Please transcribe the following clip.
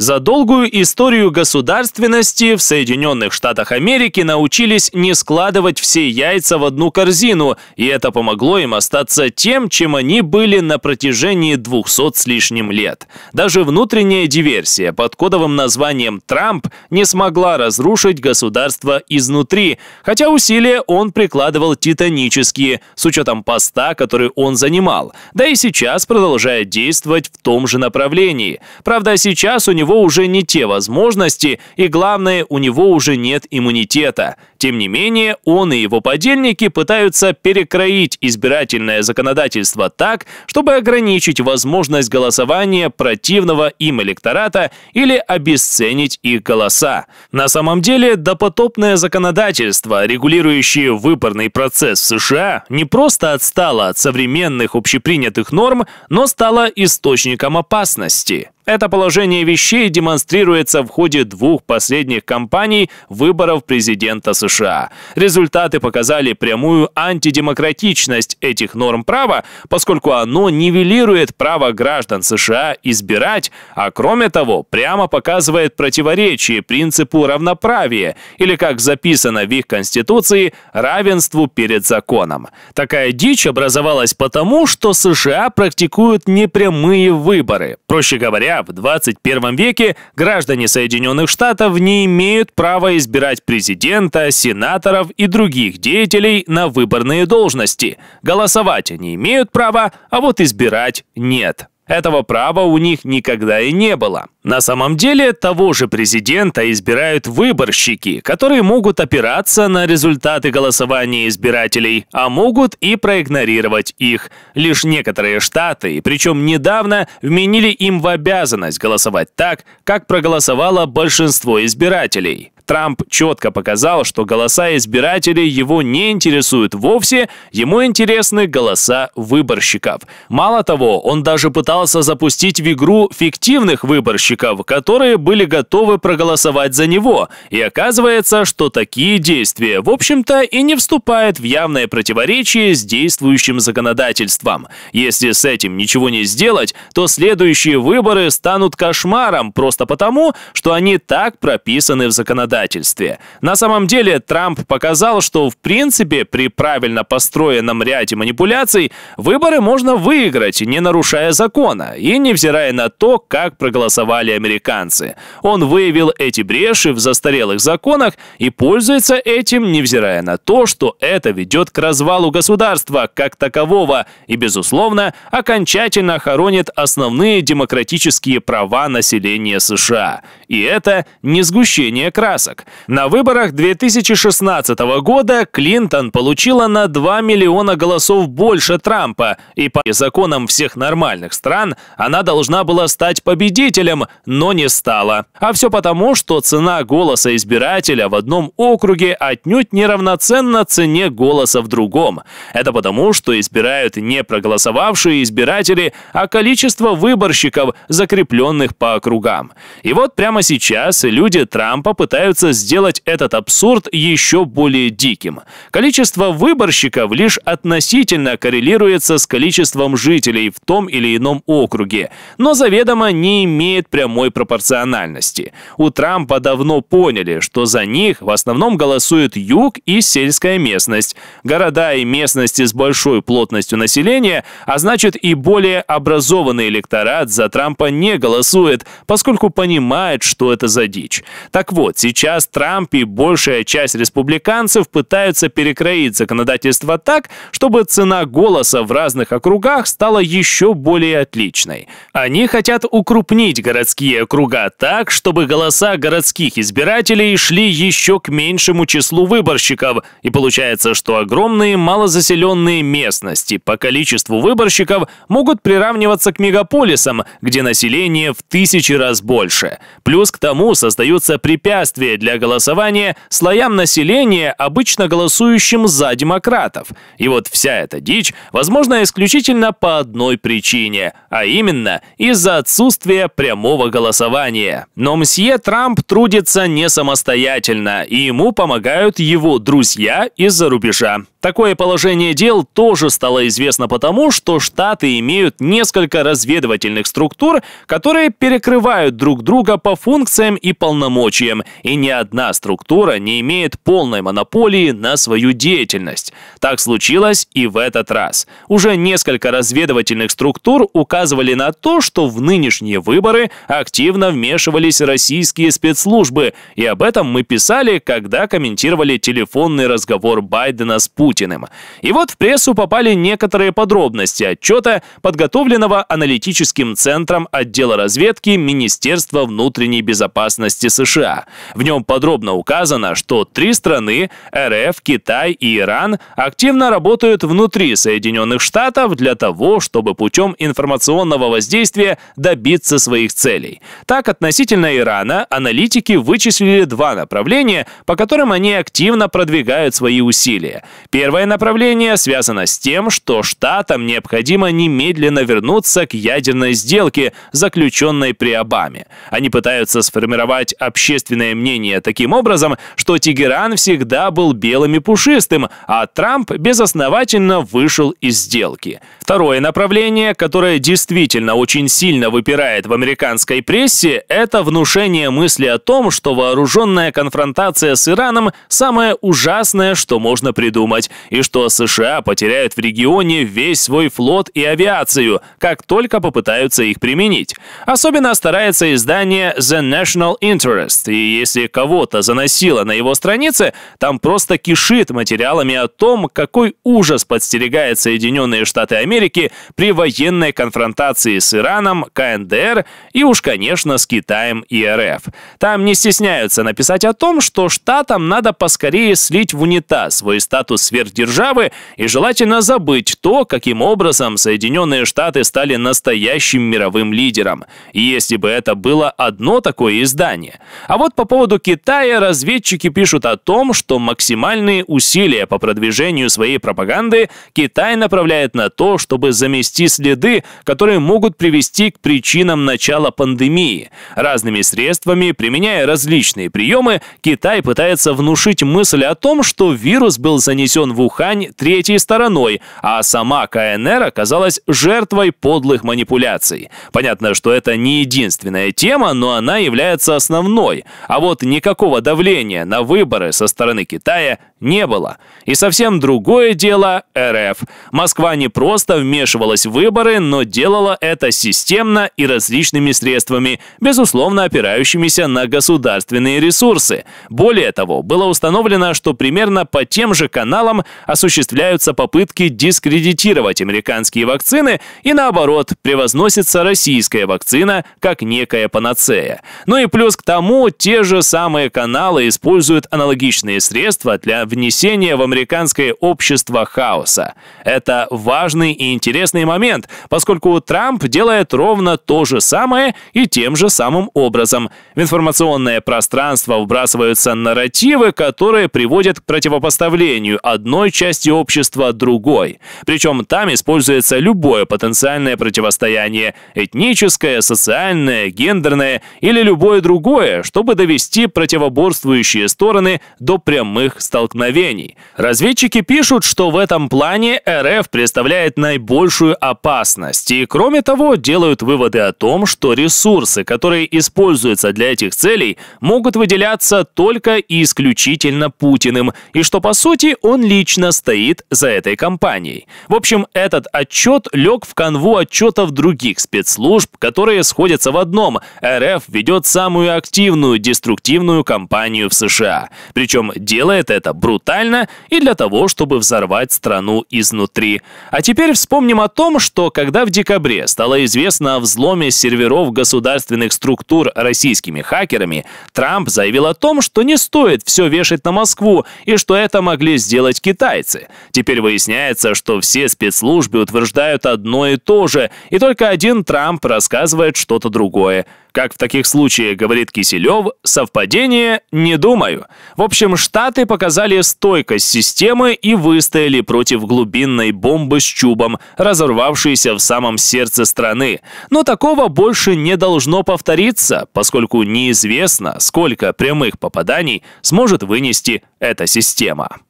За долгую историю государственности в Соединенных Штатах Америки научились не складывать все яйца в одну корзину, и это помогло им остаться тем, чем они были на протяжении 200 с лишним лет. Даже внутренняя диверсия под кодовым названием «Трамп» не смогла разрушить государство изнутри, хотя усилия он прикладывал титанические, с учетом поста, который он занимал, да и сейчас продолжает действовать в том же направлении. Правда, сейчас у него него уже не те возможности и, главное, у него уже нет иммунитета. Тем не менее, он и его подельники пытаются перекроить избирательное законодательство так, чтобы ограничить возможность голосования противного им электората или обесценить их голоса. На самом деле, допотопное законодательство, регулирующее выборный процесс в США, не просто отстало от современных общепринятых норм, но стало источником опасности. Это положение вещей демонстрируется в ходе двух последних кампаний выборов президента США. США. Результаты показали прямую антидемократичность этих норм права, поскольку оно нивелирует право граждан США избирать, а кроме того, прямо показывает противоречие принципу равноправия или, как записано в их Конституции, равенству перед законом. Такая дичь образовалась потому, что США практикуют непрямые выборы. Проще говоря, в 21 веке граждане Соединенных Штатов не имеют права избирать президента, сенаторов и других деятелей на выборные должности. Голосовать они имеют право, а вот избирать нет. Этого права у них никогда и не было. На самом деле, того же президента избирают выборщики, которые могут опираться на результаты голосования избирателей, а могут и проигнорировать их. Лишь некоторые штаты, причем недавно, вменили им в обязанность голосовать так, как проголосовало большинство избирателей. Трамп четко показал, что голоса избирателей его не интересуют вовсе, ему интересны голоса выборщиков. Мало того, он даже пытался запустить в игру фиктивных выборщиков, которые были готовы проголосовать за него. И оказывается, что такие действия, в общем-то, и не вступают в явное противоречие с действующим законодательством. Если с этим ничего не сделать, то следующие выборы станут кошмаром просто потому, что они так прописаны в законодательстве законодательстве. На самом деле Трамп показал, что в принципе при правильно построенном ряде манипуляций выборы можно выиграть, не нарушая закона и невзирая на то, как проголосовали американцы. Он выявил эти бреши в застарелых законах и пользуется этим, невзирая на то, что это ведет к развалу государства как такового и, безусловно, окончательно хоронит основные демократические права населения США. И это не сгущение красок красок. На выборах 2016 года Клинтон получила на 2 миллиона голосов больше Трампа, и по законам всех нормальных стран она должна была стать победителем, но не стала. А все потому, что цена голоса избирателя в одном округе отнюдь неравноценна цене голоса в другом. Это потому, что избирают не проголосовавшие избиратели, а количество выборщиков, закрепленных по округам. И вот прямо сейчас люди Трампа пытаются стремится сделать этот абсурд еще более диким. Количество выборщиков лишь относительно коррелируется с количеством жителей в том или ином округе, но заведомо не имеет прямой пропорциональности. У Трампа давно поняли, что за них в основном голосуют юг и сельская местность, города и местности с большой плотностью населения, а значит и более образованный электорат за Трампа не голосует, поскольку понимает, что это за дичь. Так вот, сейчас Сейчас Трамп и большая часть республиканцев пытаются перекроить законодательство так, чтобы цена голоса в разных округах стала еще более отличной. Они хотят укрупнить городские округа так, чтобы голоса городских избирателей шли еще к меньшему числу выборщиков, и получается, что огромные малозаселенные местности по количеству выборщиков могут приравниваться к мегаполисам, где население в тысячи раз больше. Плюс к тому создаются препятствия условия для голосования слоям населения, обычно голосующим за демократов. И вот вся эта дичь возможна исключительно по одной причине, а именно из-за отсутствия прямого голосования. Но мсье Трамп трудится не самостоятельно, и ему помогают его друзья из-за рубежа. Такое положение дел тоже стало известно потому, что Штаты имеют несколько разведывательных структур, которые перекрывают друг друга по функциям и полномочиям, и ни одна структура не имеет полной монополии на свою деятельность. Так случилось и в этот раз. Уже несколько разведывательных структур указывали на то, что в нынешние выборы активно вмешивались российские спецслужбы, и об этом мы писали, когда комментировали телефонный разговор Байдена с Путиным. Путиным. И вот в прессу попали некоторые подробности отчета, подготовленного аналитическим центром отдела разведки Министерства внутренней безопасности США. В нем подробно указано, что три страны – РФ, Китай и Иран – активно работают внутри Соединенных Штатов для того, чтобы путем информационного воздействия добиться своих целей. Так, относительно Ирана аналитики вычислили два направления, по которым они активно продвигают свои усилия. Первое направление связано с тем, что штатам необходимо немедленно вернуться к ядерной сделке, заключенной при Обаме. Они пытаются сформировать общественное мнение таким образом, что Тегеран всегда был белым и пушистым, а Трамп безосновательно вышел из сделки. Второе направление, которое действительно очень сильно выпирает в американской прессе, это внушение мысли о том, что вооруженная конфронтация с Ираном – самое ужасное, что можно придумать. 20 и что США потеряют в регионе весь свой флот и авиацию, как только попытаются их применить. Особенно старается издание The National Interest, и если кого-то заносило на его странице, там просто кишит материалами о том, какой ужас подстерегает Соединенные Штаты Америки при военной конфронтации с Ираном, КНДР и уж, конечно, с Китаем и РФ. Там не стесняются написать о том, что штатам надо поскорее слить в унитаз свой статус сверху сверхдержавы и желательно забыть то, каким образом Соединенные Штаты стали настоящим мировым лидером, если бы это было одно такое издание. А вот по поводу Китая разведчики пишут о том, что максимальные усилия по продвижению своей пропаганды Китай направляет на то, чтобы замести следы, которые могут привести к причинам начала пандемии. Разными средствами, применяя различные приемы, Китай пытается внушить мысль о том, что вирус был занесен в Ухань третьей стороной, а сама КНР оказалась жертвой подлых манипуляций. Понятно, что это не единственная тема, но она является основной. А вот никакого давления на выборы со стороны Китая не было. И совсем другое дело РФ. Москва не просто вмешивалась в выборы, но делала это системно и различными средствами, безусловно опирающимися на государственные ресурсы. Более того, было установлено, что примерно по тем же каналам осуществляются попытки дискредитировать американские вакцины и наоборот превозносится российская вакцина как некая панацея. Ну и плюс к тому, те же самые каналы используют аналогичные средства для внесения в американское общество хаоса. Это важный и интересный момент, поскольку Трамп делает ровно то же самое и тем же самым образом. В информационное пространство вбрасываются нарративы, которые приводят к противопоставлению одной одной части общества другой. Причем там используется любое потенциальное противостояние – этническое, социальное, гендерное или любое другое, чтобы довести противоборствующие стороны до прямых столкновений. Разведчики пишут, что в этом плане РФ представляет наибольшую опасность и, кроме того, делают выводы о том, что ресурсы, которые используются для этих целей, могут выделяться только и исключительно Путиным, и что, по сути, он лично стоит за этой компанией. В общем, этот отчет лег в канву отчетов других спецслужб, которые сходятся в одном. РФ ведет самую активную деструктивную кампанию в США. Причем делает это брутально и для того, чтобы взорвать страну изнутри. А теперь вспомним о том, что когда в декабре стало известно о взломе серверов государственных структур российскими хакерами, Трамп заявил о том, что не стоит все вешать на Москву и что это могли сделать делать китайцы. Теперь выясняется, что все спецслужбы утверждают одно и то же, и только один Трамп рассказывает что-то другое. Как в таких случаях говорит Киселев, совпадение не думаю. В общем, Штаты показали стойкость системы и выстояли против глубинной бомбы с чубом, разорвавшейся в самом сердце страны. Но такого больше не должно повториться, поскольку неизвестно, сколько прямых попаданий сможет вынести эта система.